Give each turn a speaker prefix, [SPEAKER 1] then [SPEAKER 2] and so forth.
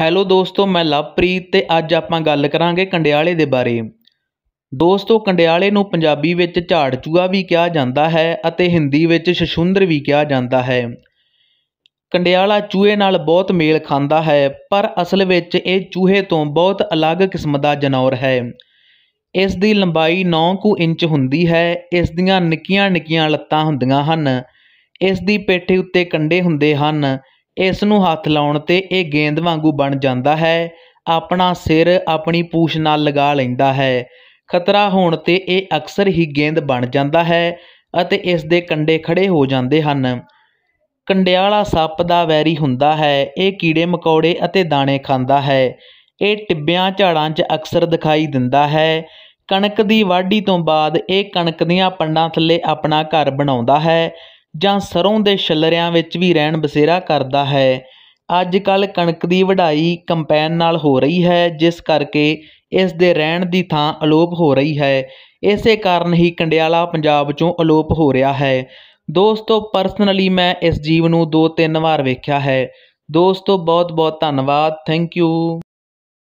[SPEAKER 1] hello ਦੋਸਤੋ ਮੈਂ ਲਵਪ੍ਰੀਤ ਤੇ ਅੱਜ ਆਪਾਂ ਗੱਲ ਕਰਾਂਗੇ ਕੰਡਿਆਲੇ ਦੇ ਬਾਰੇ ਦੋਸਤੋ ਕੰਡਿਆਲੇ ਨੂੰ ਪੰਜਾਬੀ ਵਿੱਚ ਝਾੜਚੂਆ ਵੀ ਕਿਹਾ ਜਾਂਦਾ ਹੈ ਅਤੇ ਹਿੰਦੀ ਵਿੱਚ ਸ਼ਸ਼ੁੰਦਰ ਵੀ ਕਿਹਾ ਜਾਂਦਾ ਹੈ ਕੰਡਿਆਲਾ ਚੂਹੇ ਨਾਲ ਬਹੁਤ ਮੇਲ ਖਾਂਦਾ ਹੈ ਪਰ ਅਸਲ ਵਿੱਚ ਇਹ ਚੂਹੇ ਤੋਂ ਬਹੁਤ ਅਲੱਗ ਕਿਸਮ ਦਾ ਜਨੌਰ ਹੈ ਇਸ ਦੀ ਲੰਬਾਈ 9 ਕੁ ਇੰਚ ਹੁੰਦੀ ਹੈ ਇਸ ਦੀਆਂ ਨਿੱਕੀਆਂ ਨਿੱਕੀਆਂ ਲੱਤਾਂ ਹੁੰਦੀਆਂ ਹਨ ਇਸ ਦੀ ਪਿੱਠ ਉੱਤੇ ਕੰਡੇ ਹੁੰਦੇ ਹਨ ਇਸ ਨੂੰ ਹੱਥ ਲਾਉਣ ਤੇ ਇਹ ਗੇਂਦ ਵਾਂਗੂ ਬਣ ਜਾਂਦਾ ਹੈ ਆਪਣਾ ਸਿਰ ਆਪਣੀ ਪੂਛ ਨਾਲ ਲਗਾ ਲੈਂਦਾ ਹੈ ਖਤਰਾ ਹੋਣ ਤੇ ਇਹ ਅਕਸਰ ਹੀ ਗੇਂਦ ਬਣ ਜਾਂਦਾ ਹੈ ਅਤੇ ਇਸ ਦੇ ਕੰਡੇ ਖੜੇ ਹੋ ਜਾਂਦੇ ਹਨ ਕੰਡਿਆਲਾ ਸੱਪ ਦਾ ਵੈਰੀ ਹੁੰਦਾ ਹੈ ਇਹ ਕੀੜੇ ਮਕੌੜੇ ਅਤੇ ਦਾਣੇ ਖਾਂਦਾ ਹੈ ਇਹ ਟਿੱਬਿਆਂ ਝਾੜਾਂ 'ਚ ਅਕਸਰ ਦਿਖਾਈ ਦਿੰਦਾ ਹੈ ਕਣਕ ਦੀ ਵਾਢੀ ਤੋਂ ਬਾਅਦ ਇਹ ਕਣਕ ਦੀਆਂ ਪੰਡਾਂ ਥੱਲੇ ਆਪਣਾ ਘਰ ਬਣਾਉਂਦਾ ਹੈ ਜਾਂ ਸਰ੍ਹੋਂ ਦੇ ਛੱਲਰਿਆਂ ਵਿੱਚ ਵੀ ਰੈਣ ਬਸੇਰਾ ਕਰਦਾ ਹੈ ਅੱਜ ਕੱਲ੍ਹ ਕਣਕ ਦੀ ਵਢਾਈ ਕੰਪੈਨ ਨਾਲ ਹੋ ਰਹੀ ਹੈ ਜਿਸ ਕਰਕੇ ਇਸ ਦੇ ਰਹਿਣ ਦੀ ਥਾਂ ਅਲੋਪ ਹੋ ਰਹੀ ਹੈ ਇਸੇ ਕਾਰਨ ਹੀ ਕੰਡਿਆਲਾ ਪੰਜਾਬ 'ਚੋਂ ਅਲੋਪ ਹੋ ਰਿਹਾ ਹੈ ਦੋਸਤੋ ਪਰਸਨਲੀ ਮੈਂ ਇਸ ਜੀਵ ਨੂੰ ਦੋ ਤਿੰਨ ਵਾਰ ਵੇਖਿਆ ਹੈ ਦੋਸਤੋ ਬਹੁਤ ਬਹੁਤ ਧੰਨਵਾਦ ਥੈਂਕ ਯੂ